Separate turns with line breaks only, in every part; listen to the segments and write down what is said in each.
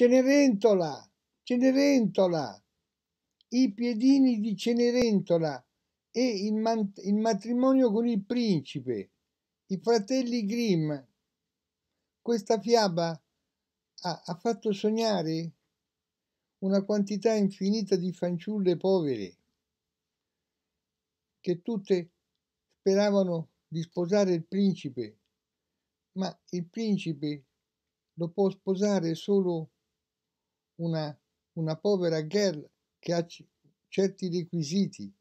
Cenerentola, Cenerentola, i piedini di Cenerentola e il, man- il matrimonio con il principe, i fratelli Grimm. Questa fiaba ha, ha fatto sognare una quantità infinita di fanciulle povere che tutte speravano di sposare il principe, ma il principe lo può sposare solo una, una povera girl che ha c- certi requisiti.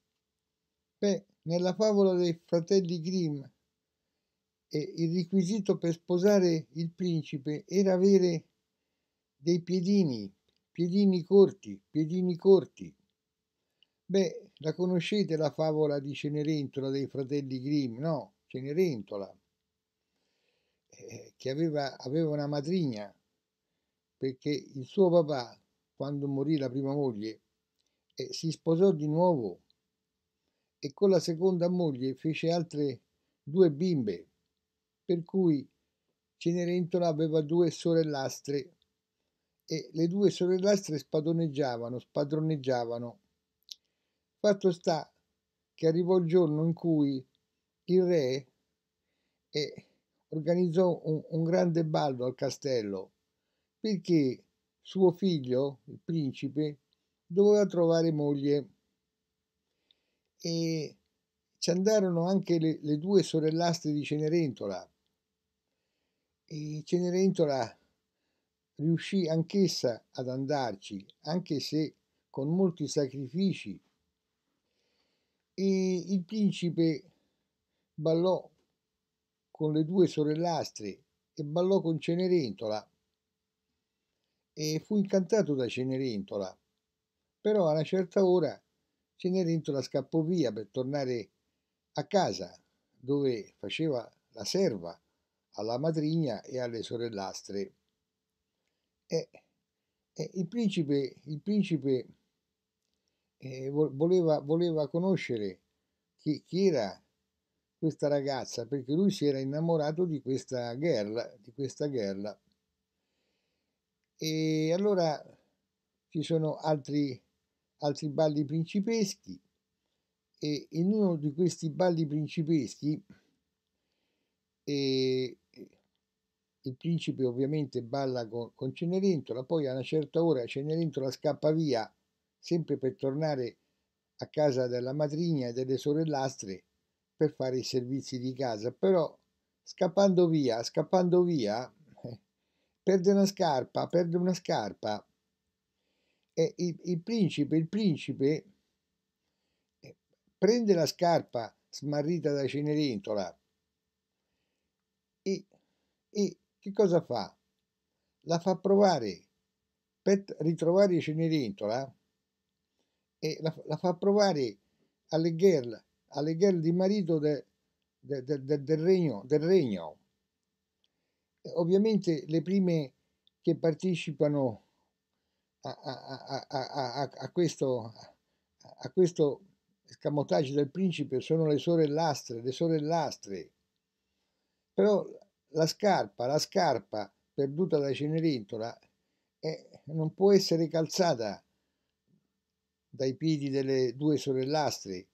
Beh, nella favola dei fratelli Grimm eh, il requisito per sposare il principe era avere dei piedini, piedini corti, piedini corti. Beh, la conoscete la favola di Cenerentola dei fratelli Grimm? No, Cenerentola, eh, che aveva, aveva una madrigna, perché il suo papà, quando morì la prima moglie, eh, si sposò di nuovo e con la seconda moglie fece altre due bimbe, per cui Cenerentola aveva due sorellastre e le due sorellastre spadoneggiavano, spadroneggiavano. Fatto sta che arrivò il giorno in cui il re eh, organizzò un, un grande ballo al castello perché suo figlio, il principe, doveva trovare moglie e ci andarono anche le, le due sorellastre di Cenerentola e Cenerentola riuscì anch'essa ad andarci, anche se con molti sacrifici. E il principe ballò con le due sorellastre e ballò con Cenerentola e fu incantato da Cenerentola. Però a una certa ora Cenerentola scappò via per tornare a casa, dove faceva la serva alla madrigna e alle sorellastre. E, e il principe, il principe eh, voleva, voleva, conoscere chi, chi era questa ragazza perché lui si era innamorato di questa girl, di questa girl e allora ci sono altri, altri balli principeschi e in uno di questi balli principeschi eh, il principe ovviamente balla con, con, Cenerentola, poi a una certa ora Cenerentola scappa via, sempre per tornare a casa della madrigna e delle sorellastre per fare i servizi di casa, però scappando via, scappando via, perde una scarpa, perde una scarpa. E il, il principe, il principe eh, prende la scarpa smarrita da Cenerentola e, e che cosa fa? La fa provare per ritrovare Cenerentola e la, la fa provare alle girl, alle girl di marito de, de, de, del regno. Del regno ovviamente le prime che partecipano a, a, a, a questo, a questo scamotaggio del principe sono le sorellastre, le sorellastre. Però la scarpa, la scarpa perduta da Cenerentola eh, non può essere calzata dai piedi delle due sorellastre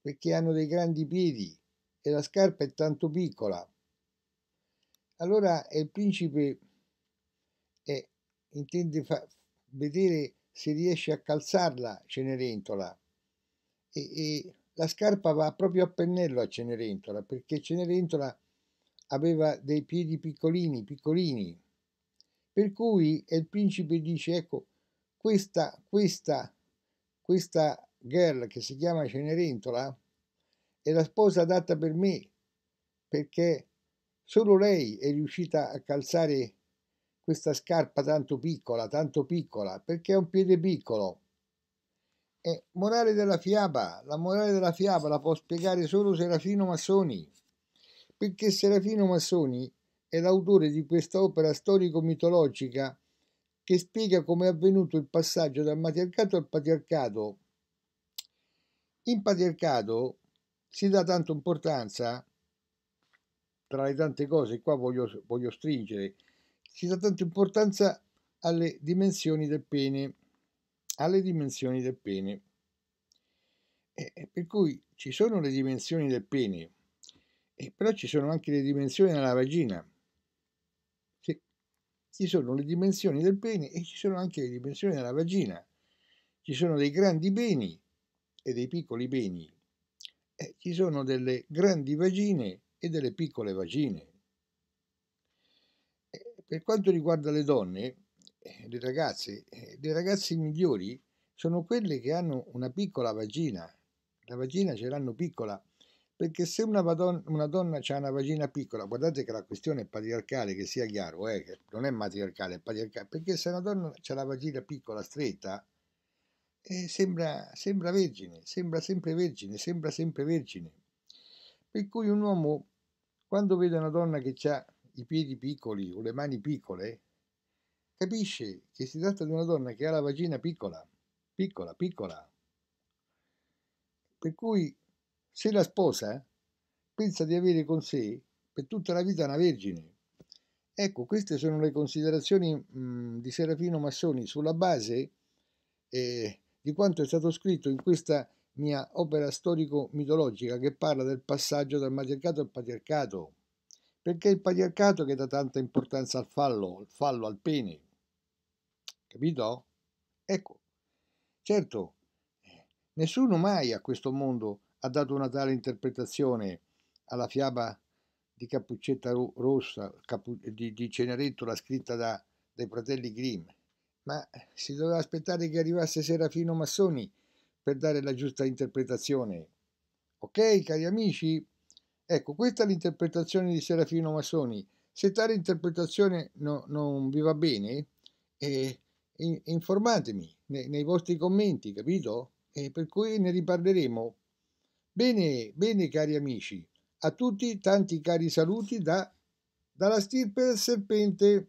perché hanno dei grandi piedi e la scarpa è tanto piccola allora il principe eh, intende fa- vedere se riesce a calzarla Cenerentola e, e la scarpa va proprio a pennello a Cenerentola perché Cenerentola aveva dei piedi piccolini, piccolini. Per cui il principe dice, ecco, questa, questa, questa girl che si chiama Cenerentola è la sposa adatta per me, perché Solo lei è riuscita a calzare questa scarpa tanto piccola, tanto piccola, perché è un piede piccolo. E morale della fiaba, la morale della fiaba la può spiegare solo Serafino Massoni, perché Serafino Massoni è l'autore di questa opera storico-mitologica che spiega come è avvenuto il passaggio dal matriarcato al patriarcato. In patriarcato si dà tanto importanza tra le tante cose, qua voglio, voglio stringere, si dà tanta importanza alle dimensioni del pene, alle dimensioni del pene. E per cui ci sono le dimensioni del pene, però ci sono anche le dimensioni della vagina. Sì. Ci sono le dimensioni del pene e ci sono anche le dimensioni della vagina. Ci sono dei grandi beni e dei piccoli beni. E ci sono delle grandi vagine e delle piccole vagine. Eh, per quanto riguarda le donne, eh, le ragazze, eh, le ragazze migliori sono quelle che hanno una piccola vagina. La vagina ce l'hanno piccola perché se una, madonna, una donna ha una vagina piccola, guardate che la questione è patriarcale, che sia chiaro, eh, che non è matriarcale, è patriarcale, perché se una donna ha la vagina piccola, stretta, eh, sembra, sembra vergine, sembra sempre vergine, sembra sempre vergine per cui un uomo quando vede una donna che ha i piedi piccoli o le mani piccole, capisce che si tratta di una donna che ha la vagina piccola, piccola, piccola. Per cui se la sposa, pensa di avere con sé per tutta la vita una vergine. Ecco, queste sono le considerazioni mh, mm, di Serafino Massoni sulla base eh, di quanto è stato scritto in questa mia opera storico-mitologica che parla del passaggio dal matriarcato al patriarcato, perché il patriarcato che dà tanta importanza al fallo, al fallo, al pene. Capito? Ecco, certo, eh, nessuno mai a questo mondo ha dato una tale interpretazione alla fiaba di Cappuccetta Rossa, di, di Cenerentola scritta da, dai fratelli Grimm, ma si doveva aspettare che arrivasse Serafino Massoni per dare la giusta interpretazione. Ok, cari amici? Ecco, questa è l'interpretazione di Serafino Massoni. Se tale interpretazione no, non vi va bene, eh, informatemi nei, nei, vostri commenti, capito? Eh, per cui ne riparleremo. Bene, bene, cari amici. A tutti tanti cari saluti da, dalla stirpe del serpente.